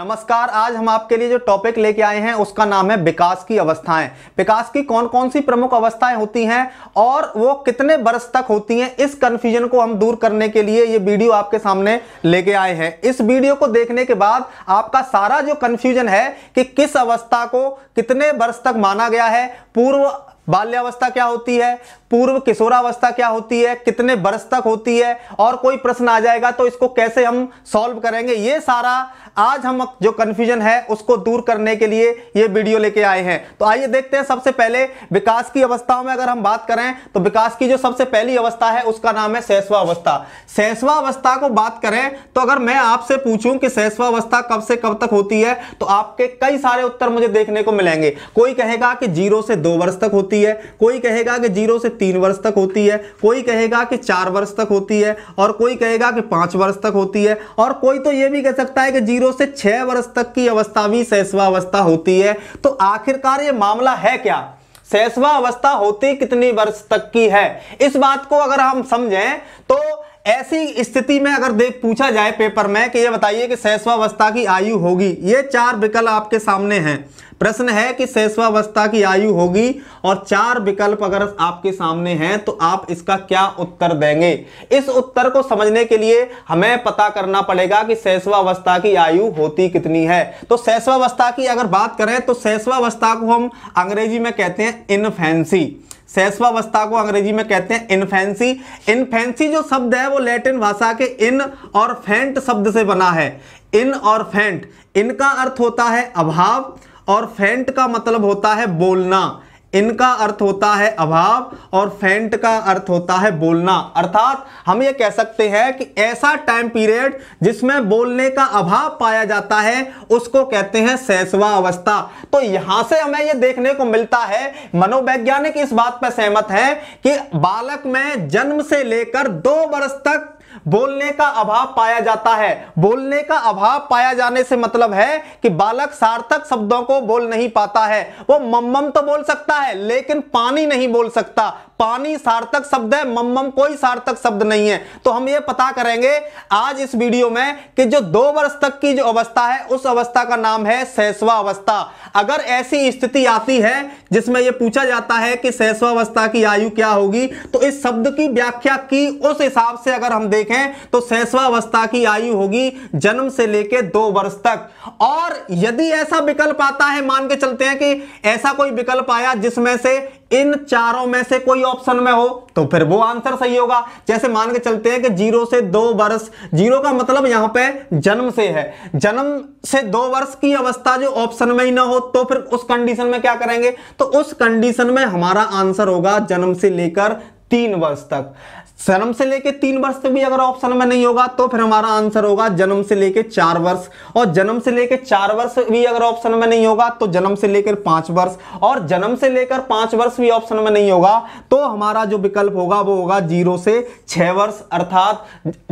नमस्कार आज हम आपके लिए जो टॉपिक लेके आए हैं उसका नाम है विकास की अवस्थाएं विकास की कौन कौन सी प्रमुख अवस्थाएं होती हैं और वो कितने वर्ष तक होती हैं इस कन्फ्यूजन को हम दूर करने के लिए ये वीडियो आपके सामने लेके आए हैं इस वीडियो को देखने के बाद आपका सारा जो कन्फ्यूजन है कि किस अवस्था को कितने वर्ष तक माना गया है पूर्व बाल्यावस्था क्या होती है पूर्व किशोरावस्था क्या होती है कितने वर्ष तक होती है और कोई प्रश्न आ जाएगा तो इसको कैसे हम सॉल्व करेंगे ये सारा आज हम जो कन्फ्यूजन है उसको दूर करने के लिए ये वीडियो लेके आए हैं तो आइए देखते हैं सबसे पहले विकास की अवस्थाओं में अगर हम बात करें तो विकास की जो सबसे पहली अवस्था है उसका नाम है शैशवावस्था शैशवावस्था को बात करें तो अगर मैं आपसे पूछूं कि शैशवावस्था कब से कब तक होती है तो आपके कई सारे उत्तर मुझे देखने को मिलेंगे कोई कहेगा कि जीरो से दो वर्ष तक होती है कोई कहेगा कि जीरो से तीन वर्ष तक होती है कोई कहेगा कि चार वर्ष तक होती है और कोई कहेगा कि पांच वर्ष तक होती है और कोई तो यह भी कह सकता है कि जीरो से छह वर्ष तक की अवस्था भी अवस्था होती है तो आखिरकार ये मामला है क्या अवस्था होती कितनी वर्ष तक की है इस बात को अगर हम समझें तो ऐसी स्थिति में अगर देख पूछा जाए पेपर में कि ये बताइए कि शैश्वावस्था की आयु होगी ये चार विकल्प आपके सामने हैं प्रश्न है कि शैश्वावस्था की आयु होगी और चार विकल्प अगर आपके सामने हैं तो आप इसका क्या उत्तर देंगे इस उत्तर को समझने के लिए हमें पता करना पड़ेगा कि शैश्वावस्था की आयु होती कितनी है तो शैश्वावस्था की अगर बात करें तो शैश्वावस्था को हम अंग्रेजी में कहते हैं इनफेंसी शैशवावस्था को अंग्रेजी में कहते हैं इनफेंसी इनफेंसी जो शब्द है वो लैटिन भाषा के इन और फेंट शब्द से बना है इन और फेंट इनका अर्थ होता है अभाव और फेंट का मतलब होता है बोलना इनका अर्थ होता है अभाव और फेंट का अर्थ होता है बोलना अर्थात हम ये कह सकते हैं कि ऐसा टाइम पीरियड जिसमें बोलने का अभाव पाया जाता है उसको कहते हैं सैसवा अवस्था तो यहां से हमें ये देखने को मिलता है मनोवैज्ञानिक इस बात पर सहमत है कि बालक में जन्म से लेकर दो वर्ष तक बोलने का अभाव पाया जाता है बोलने का अभाव पाया जाने से मतलब है कि बालक सार्थक शब्दों को बोल नहीं पाता है वो मम्मम तो बोल सकता है लेकिन पानी नहीं बोल सकता पानी सार्थक शब्द है मम्मम कोई सार्थक शब्द नहीं है तो हम ये पता करेंगे आज इस वीडियो में कि जो दो वर्ष तक की जो अवस्था है उस अवस्था का नाम है सैसवा अवस्था अगर ऐसी स्थिति आती है जिसमें यह पूछा जाता है कि सैसवावस्था की आयु क्या होगी तो इस शब्द की व्याख्या की उस हिसाब से अगर हम देखें तो सैसवावस्था की आयु होगी जन्म से लेकर दो वर्ष तक और यदि ऐसा विकल्प आता है मान के चलते हैं कि ऐसा कोई विकल्प आया जिसमें से इन चारों में से कोई ऑप्शन में हो तो फिर वो आंसर सही होगा जैसे मान के चलते हैं कि जीरो से दो वर्ष जीरो का मतलब यहां पे जन्म से है जन्म से दो वर्ष की अवस्था जो ऑप्शन में ही ना हो तो फिर उस कंडीशन में क्या करेंगे तो उस कंडीशन में हमारा आंसर होगा जन्म से लेकर तीन वर्ष तक जन्म से लेके तीन वर्ष तक भी अगर ऑप्शन में नहीं होगा तो फिर हमारा आंसर होगा जन्म से लेके चार वर्ष और जन्म से लेके चार वर्ष भी अगर ऑप्शन में नहीं होगा तो जन्म से लेकर पांच वर्ष और जन्म से लेकर पांच वर्ष भी ऑप्शन में नहीं होगा तो हमारा जो विकल्प होगा वो होगा जीरो से छह वर्ष अर्थात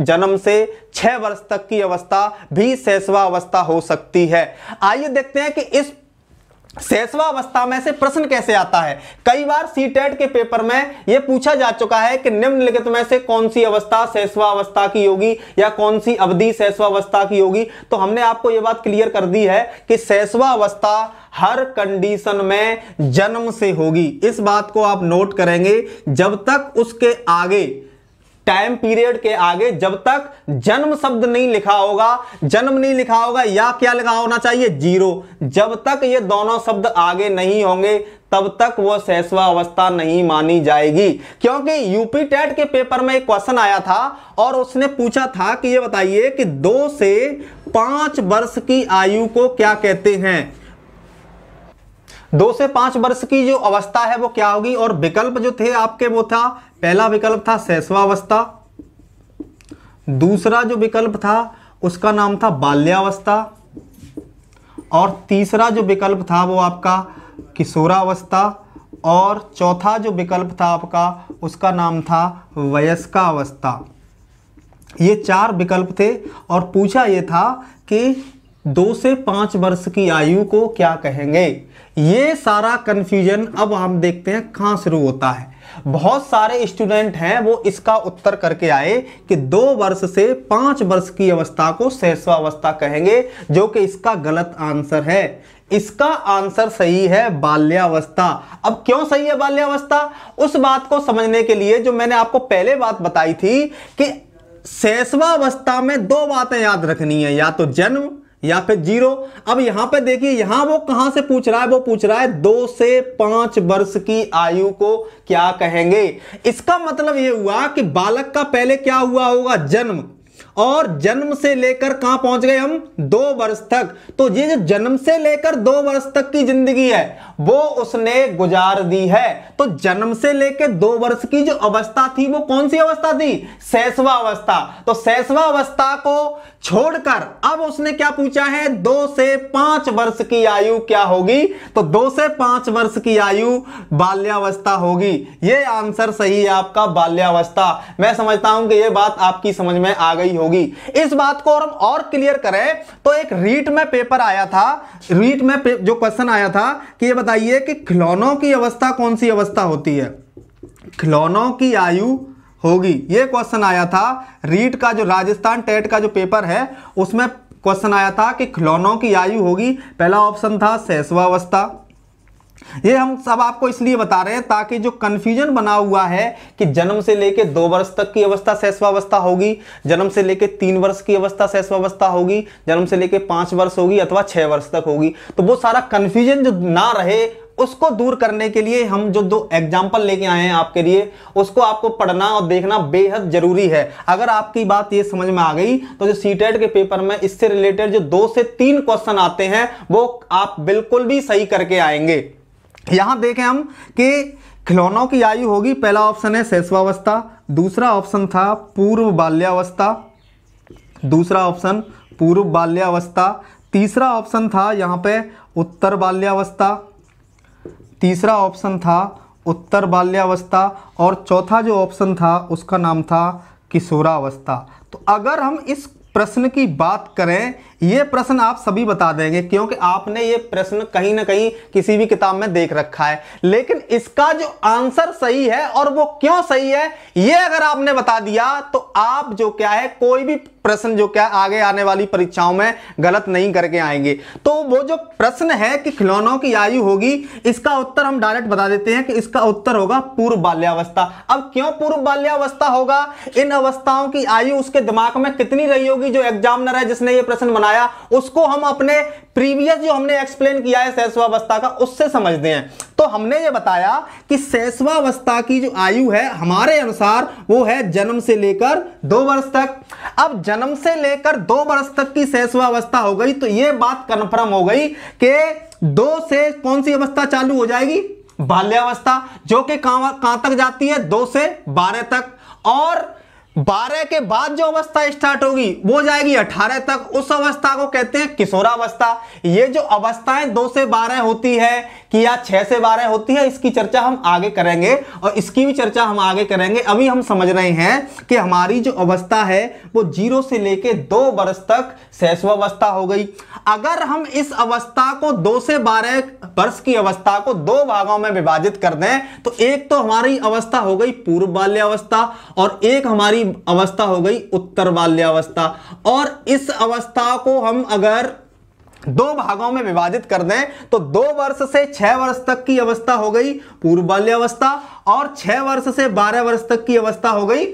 जन्म से छह वर्ष तक की अवस्था भी सैसवा अवस्था हो सकती है आइए देखते हैं कि इस शेषवावस्था में से प्रश्न कैसे आता है कई बार सी टेट e के पेपर में यह पूछा जा चुका है कि निम्नलिखित में से कौन सी अवस्था शेषवावस्था की होगी या कौन सी अवधि शेषवावस्था की होगी तो हमने आपको यह बात क्लियर कर दी है कि शेषवावस्था हर कंडीशन में जन्म से होगी इस बात को आप नोट करेंगे जब तक उसके आगे टाइम पीरियड के आगे जब तक जन्म शब्द नहीं लिखा होगा जन्म नहीं लिखा होगा या क्या लिखा होना चाहिए जीरो जब तक ये दोनों शब्द आगे नहीं होंगे तब तक वो अवस्था नहीं मानी जाएगी क्योंकि यूपी टेट के पेपर में एक क्वेश्चन आया था और उसने पूछा था कि ये बताइए कि दो से पांच वर्ष की आयु को क्या कहते हैं दो से पांच वर्ष की जो अवस्था है वो क्या होगी और विकल्प जो थे आपके वो था पहला विकल्प था शैशवावस्था दूसरा जो विकल्प था उसका नाम था बाल्यावस्था और तीसरा जो विकल्प था वो आपका किशोरावस्था और चौथा जो विकल्प था आपका उसका नाम था वयस्कावस्था ये चार विकल्प थे और पूछा ये था कि दो से पाँच वर्ष की आयु को क्या कहेंगे ये सारा कंफ्यूजन अब हम देखते हैं कहां शुरू होता है बहुत सारे स्टूडेंट हैं वो इसका उत्तर करके आए कि दो वर्ष से पांच वर्ष की अवस्था को सहस्वावस्था कहेंगे जो कि इसका गलत आंसर है इसका आंसर सही है बाल्यावस्था अब क्यों सही है बाल्यावस्था उस बात को समझने के लिए जो मैंने आपको पहले बात बताई थी कि सहस्वावस्था में दो बातें याद रखनी है या तो जन्म या फिर जीरो अब यहां पे देखिए यहां वो कहां से पूछ रहा है वो पूछ रहा है दो से पांच वर्ष की आयु को क्या कहेंगे इसका मतलब ये हुआ कि बालक का पहले क्या हुआ होगा जन्म और जन्म से लेकर कहां पहुंच गए हम दो वर्ष तक तो ये जो जन्म से लेकर दो वर्ष तक की जिंदगी है वो उसने गुजार दी है तो जन्म से लेकर दो वर्ष की जो अवस्था थी वो कौन सी अवस्था थी सैसवा अवस्था तो सैसवा अवस्था को छोड़कर अब उसने क्या पूछा है दो से पांच वर्ष की आयु क्या होगी तो दो से पांच वर्ष की आयु बाल्यावस्था होगी ये आंसर सही है आपका बाल्यावस्था मैं समझता हूं कि ये बात आपकी समझ में आ गई होगी इस बात को हम और क्लियर करें तो एक रीट में पेपर आया था रीट में जो क्वेश्चन आया था कि ये बताइए कि खिलौनों की अवस्था कौन सी अवस्था होती है खिलौनों की आयु होगी ये क्वेश्चन आया था रीट का जो राजस्थान टेट का जो पेपर है उसमें क्वेश्चन आया था कि खिलौनों की आयु होगी पहला ऑप्शन था शैशवावस्था ये हम सब आपको इसलिए बता रहे हैं ताकि जो कन्फ्यूजन बना हुआ है कि जन्म से लेके दो वर्ष तक की अवस्था शैशवावस्था होगी जन्म से लेके तीन वर्ष की अवस्था शैशवावस्था होगी जन्म से लेके पांच वर्ष होगी अथवा छह वर्ष तक होगी तो वो सारा कन्फ्यूजन जो ना रहे उसको दूर करने के लिए हम जो दो एग्जाम्पल लेके आए हैं आपके लिए उसको आपको पढ़ना और देखना बेहद जरूरी है अगर आपकी बात ये समझ में आ गई तो जो सी e के पेपर में इससे रिलेटेड जो दो से तीन क्वेश्चन आते हैं वो आप बिल्कुल भी सही करके आएंगे यहां देखें हम कि खिलौनों की आयु होगी पहला ऑप्शन है शैशवावस्था दूसरा ऑप्शन था पूर्व बाल्यावस्था दूसरा ऑप्शन पूर्व बाल्यावस्था तीसरा ऑप्शन था यहां पे उत्तर बाल्यावस्था तीसरा ऑप्शन था उत्तर बाल्यावस्था और चौथा जो ऑप्शन था उसका नाम था किशोरावस्था तो अगर हम इस प्रश्न की बात करें ये प्रश्न आप सभी बता देंगे क्योंकि आपने ये प्रश्न कहीं ना कहीं किसी भी किताब में देख रखा है लेकिन इसका जो आंसर सही है और वो क्यों सही है ये अगर आपने बता दिया तो आप जो क्या है कोई भी प्रश्न जो क्या आगे आने वाली परीक्षाओं में गलत नहीं करके आएंगे तो वो जो प्रश्न है कि खिलौनों की आयु होगी इसका उत्तर हम डायरेक्ट बता देते हैं कि इसका उत्तर होगा पूर्व बाल्यावस्था अब क्यों पूर्व बाल्यावस्था होगा इन अवस्थाओं की आयु उसके दिमाग में कितनी रही होगी जो एग्जामिनर है जिसने ये प्रश्न बनाया उसको हम अपने प्रीवियस जो हमने एक्सप्लेन किया है शैशवावस्था का उससे समझते हैं दोस्तों हमने ये बताया कि शैशवावस्था की जो आयु है हमारे अनुसार वो है जन्म से लेकर दो वर्ष तक अब जन्म से लेकर दो वर्ष तक की शैशवावस्था हो गई तो ये बात कन्फर्म हो गई कि दो से कौन सी अवस्था चालू हो जाएगी बाल्यावस्था जो कि कहां तक जाती है दो से बारह तक और बारह के बाद जो अवस्था स्टार्ट होगी वो जाएगी अठारह तक उस अवस्था को कहते हैं किशोरावस्था ये जो अवस्थाएं दो से बारह होती है कि या छह से बारह होती है इसकी चर्चा हम आगे करेंगे और इसकी भी चर्चा हम आगे करेंगे अभी हम समझ रहे हैं कि हमारी जो अवस्था है वो जीरो से लेके दो वर्ष तक शैशवावस्था हो गई अगर हम इस अवस्था को दो से बारह वर्ष की अवस्था को दो भागों में विभाजित कर दें तो एक तो हमारी अवस्था हो गई पूर्व बाल्यावस्था और एक हमारी वाली अवस्था हो गई उत्तर बाल्यावस्था और इस अवस्था को हम अगर दो भागों में विभाजित कर दें तो दो वर्ष से छह वर्ष तक की अवस्था हो गई पूर्व बाल्यावस्था और छह वर्ष से बारह वर्ष तक की अवस्था हो गई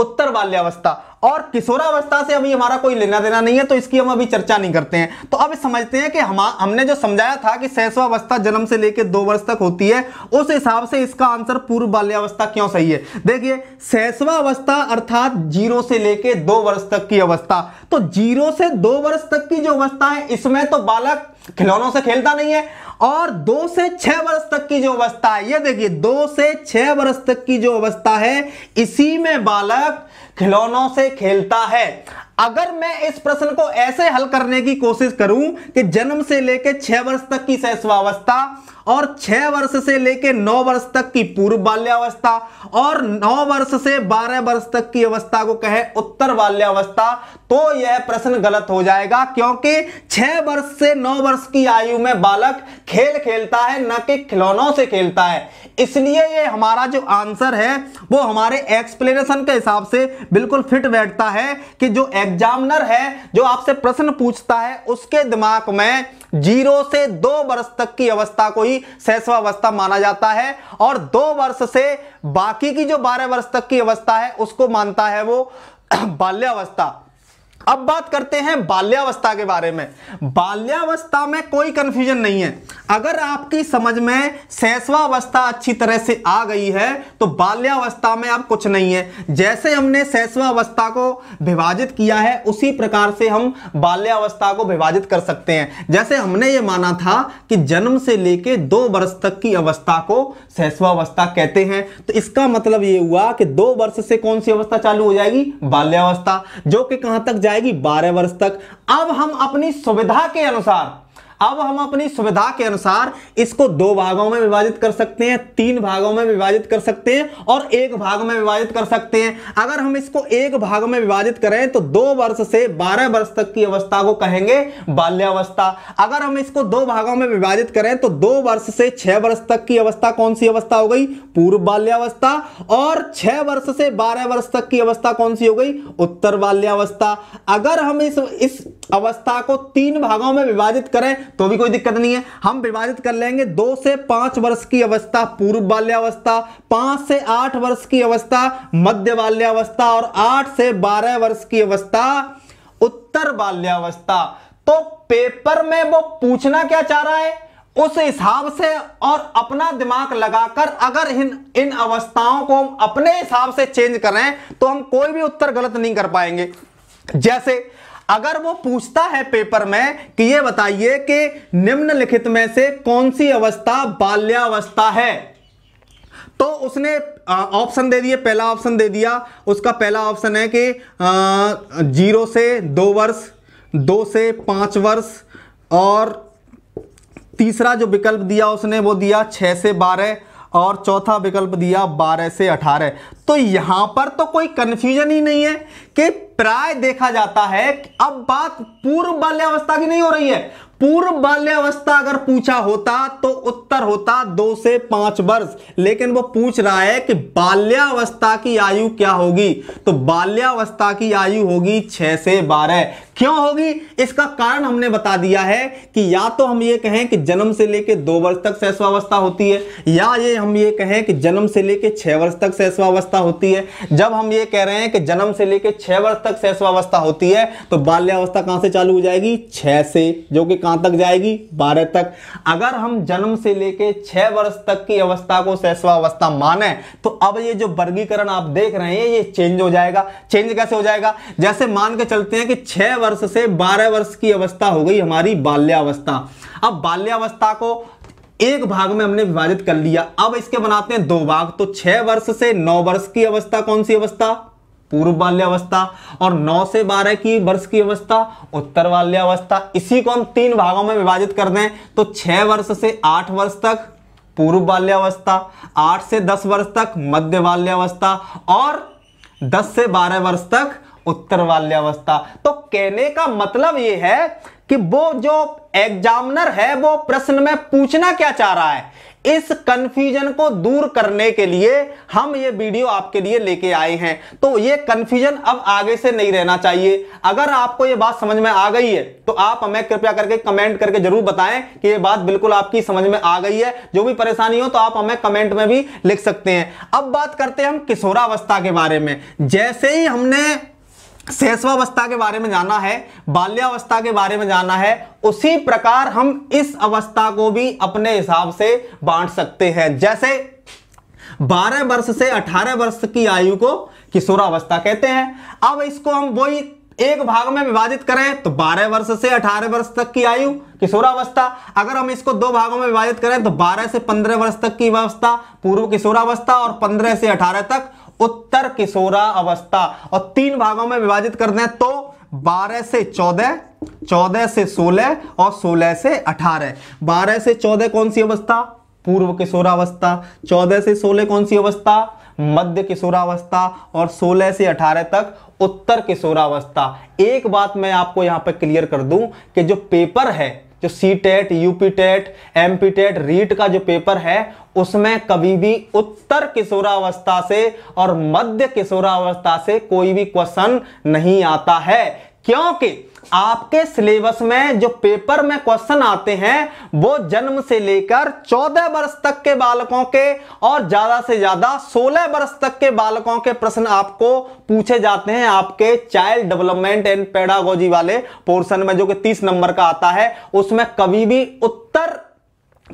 उत्तर बाल्यावस्था और किशोरावस्था से अभी हमारा कोई लेना देना नहीं है तो इसकी हम अभी चर्चा नहीं करते हैं तो अब समझते हैं कि हम हमने जो समझाया था कि सहसवावस्था जन्म से लेकर दो वर्ष तक होती है उस हिसाब से इसका आंसर पूर्व बाल्यावस्था क्यों सही है देखिए सहसवावस्था अर्थात जीरो से लेकर दो वर्ष तक की अवस्था तो जीरो से दो वर्ष तक की जो अवस्था है इसमें तो बालक खिलौनों से खेलता नहीं है और दो से छह वर्ष तक की जो अवस्था है ये देखिए दो से छह वर्ष तक की जो अवस्था है इसी में बालक खिलौनों से खेलता है अगर मैं इस प्रश्न को ऐसे हल करने की कोशिश करूं कि जन्म से लेकर छह वर्ष तक की सहस्वावस्था और छह वर्ष से लेकर नौ वर्ष तक की पूर्व बाल्यावस्था और नौ वर्ष से बारह वर्ष तक की अवस्था को कहे उत्तर बाल्यावस्था तो यह प्रश्न गलत हो जाएगा क्योंकि छह वर्ष से नौ वर्ष की आयु में बालक खेल खेलता है न कि खिलौनों से खेलता है इसलिए ये हमारा जो आंसर है वो हमारे एक्सप्लेनेशन के हिसाब से बिल्कुल फिट बैठता है कि जो एग्जामिनर है जो आपसे प्रश्न पूछता है उसके दिमाग में जीरो से दो वर्ष तक की अवस्था को ही शैशवावस्था माना जाता है और दो वर्ष से बाकी की जो बारह वर्ष तक की अवस्था है उसको मानता है वो बाल्यावस्था अब बात करते हैं बाल्यावस्था के बारे में बाल्यावस्था में कोई कंफ्यूजन नहीं है अगर आपकी समझ में सैसवावस्था अच्छी तरह से आ गई है तो बाल्यावस्था में अब कुछ नहीं है जैसे हमने सैसवावस्था को विभाजित किया है उसी प्रकार से हम बाल्यावस्था को विभाजित कर सकते हैं जैसे हमने ये माना था कि जन्म से लेके दो वर्ष तक की अवस्था को सैसवावस्था कहते हैं तो इसका मतलब ये हुआ कि दो वर्ष से कौन सी अवस्था चालू हो जाएगी बाल्यावस्था जो कि कहां तक जाए जाएगी बारह वर्ष तक अब हम अपनी सुविधा के अनुसार अब हम अपनी सुविधा के अनुसार इसको दो भागों में विभाजित कर सकते हैं तीन भागों में विभाजित कर सकते हैं और एक भाग में विभाजित कर सकते हैं अगर हम इसको एक भाग में विभाजित करें तो दो वर्ष से बारह वर्ष तक की अवस्था को कहेंगे बाल्यावस्था अगर हम इसको दो भागों में विभाजित करें तो दो वर्ष से छह वर्ष तक की अवस्था कौन सी अवस्था हो गई पूर्व बाल्यावस्था और छह वर्ष से बारह वर्ष तक की अवस्था कौन सी हो गई उत्तर बाल्यावस्था अगर हम इस अवस्था को तीन भागों में विभाजित करें तो भी कोई दिक्कत नहीं है हम विभाजित कर लेंगे दो से पांच वर्ष की अवस्था पूर्व बाल्यावस्था पांच से आठ वर्ष की अवस्था मध्य बाल्यावस्था और आठ से बारह वर्ष की अवस्था उत्तर बाल्यावस्था तो पेपर में वो पूछना क्या चाह रहा है उस हिसाब से और अपना दिमाग लगाकर अगर इन इन अवस्थाओं को हम अपने हिसाब से चेंज करें तो हम कोई भी उत्तर गलत नहीं कर पाएंगे जैसे अगर वो पूछता है पेपर में कि ये बताइए कि निम्नलिखित में से कौन सी अवस्था बाल्यावस्था है तो उसने ऑप्शन दे दिए पहला ऑप्शन दे दिया उसका पहला ऑप्शन है कि जीरो से दो वर्ष दो से पाँच वर्ष और तीसरा जो विकल्प दिया उसने वो दिया छः से बारह और चौथा विकल्प दिया बारह से अठारह तो यहां पर तो कोई कंफ्यूजन ही नहीं है कि प्राय देखा जाता है अब बात पूर्व बाल्यावस्था की नहीं हो रही है पूर्व बाल्यावस्था अगर पूछा होता तो उत्तर होता दो से पांच वर्ष लेकिन वो पूछ रहा है कि बाल्यावस्था की आयु क्या होगी तो बाल्यावस्था की आयु होगी छह से बारह क्यों होगी इसका कारण हमने बता दिया है कि या तो हम ये कहें कि जन्म से लेकर दो वर्ष तक शैशवावस्था होती है या ये हम ये कहें कि जन्म से लेकर छह वर्ष तक शैशवावस्था होती है जब हम ये कह रहे हैं कि जन्म से लेकर छह वर्ष तक शैशवावस्था होती है तो बाल्यावस्था कहां से चालू हो जाएगी छह से जो कि कहां तक जाएगी बारह तक अगर हम जन्म से लेकर छह वर्ष तक की अवस्था को शैशवावस्था माने तो अब ये जो वर्गीकरण आप देख रहे हैं ये चेंज हो जाएगा चेंज कैसे हो जाएगा जैसे मान के चलते हैं कि छह वर्ष से 12 वर्ष की अवस्था हो गई हमारी बाल्यावस्था अब बाल्यावस्था को एक भाग में हमने विभाजित कर लिया अब इसके बनाते हैं दो भाग तो छह वर्ष से नौ वर्ष की अवस्था कौन सी अवस्था पूर्व बाल्यावस्था और 9 से 12 की वर्ष की अवस्था उत्तर बाल्यावस्था इसी को हम तीन भागों में विभाजित कर दें तो 6 वर्ष से 8 वर्ष तक पूर्व बाल्यावस्था 8 से 10 वर्ष तक मध्य बाल्यावस्था और 10 से 12 वर्ष तक उत्तर बाल्यावस्था तो कहने का मतलब यह है कि वो जो एग्जामिनर है वो प्रश्न में पूछना क्या चाह रहा है इस कंफ्यूजन को दूर करने के लिए हम ये वीडियो आपके लिए लेके आए हैं तो ये कंफ्यूजन अब आगे से नहीं रहना चाहिए अगर आपको ये बात समझ में आ गई है तो आप हमें कृपया करके कमेंट करके जरूर बताएं कि ये बात बिल्कुल आपकी समझ में आ गई है जो भी परेशानी हो तो आप हमें कमेंट में भी लिख सकते हैं अब बात करते हैं हम किशोरावस्था के बारे में जैसे ही हमने शेषवावस्था के बारे में जाना है बाल्यावस्था के बारे में जाना है उसी प्रकार हम इस अवस्था को भी अपने हिसाब से बांट सकते हैं जैसे 12 वर्ष से 18 वर्ष की आयु को किशोरावस्था कहते हैं अब इसको हम वही एक भाग में विभाजित करें तो 12 वर्ष से 18 वर्ष तक की आयु किशोरावस्था अगर हम इसको दो भागों में विभाजित करें तो 12 से 15 वर्ष तक की अवस्था पूर्व किशोरावस्था और 15 से 18 तक उत्तर किशोरा अवस्था और तीन भागों में विभाजित कर दें तो 12 से 14, 14 से 16 और 16 से 18। 12 से 14 कौन सी अवस्था पूर्व किशोरावस्था 14 से 16 कौन सी अवस्था मध्य किशोरावस्था और 16 से 18 तक उत्तर किशोरावस्था एक बात मैं आपको यहां पर क्लियर कर दूं कि जो पेपर है जो C TET UP TET M P TET REET का जो पेपर है उसमें कभी भी उत्तर किशोरावस्था से और मध्य किशोरावस्था से कोई भी क्वेश्चन नहीं आता है क्योंकि आपके सिलेबस में जो पेपर में क्वेश्चन आते हैं वो जन्म से लेकर 14 वर्ष तक के बालकों के और ज्यादा से ज्यादा 16 वर्ष तक के बालकों के प्रश्न आपको पूछे जाते हैं आपके चाइल्ड डेवलपमेंट एंड पेडागोजी वाले पोर्शन में जो कि 30 नंबर का आता है उसमें कभी भी उत्तर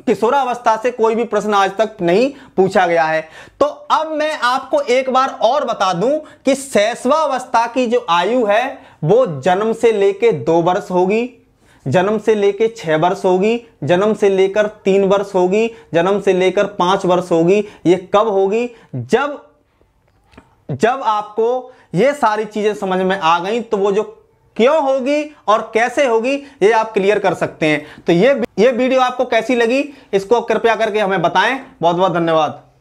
किशोरावस्था से कोई भी प्रश्न आज तक नहीं पूछा गया है तो अब मैं आपको एक बार और बता दूं कि शैशवावस्था की जो आयु है वो जन्म से लेके दो वर्ष होगी जन्म से लेकर छः वर्ष होगी जन्म से लेकर तीन वर्ष होगी जन्म से लेकर पाँच वर्ष होगी ये कब होगी जब जब आपको ये सारी चीज़ें समझ में आ गई तो वो जो क्यों होगी और कैसे होगी ये आप क्लियर कर सकते हैं तो ये ये वीडियो आपको कैसी लगी इसको कृपया करके हमें बताएं बहुत बहुत धन्यवाद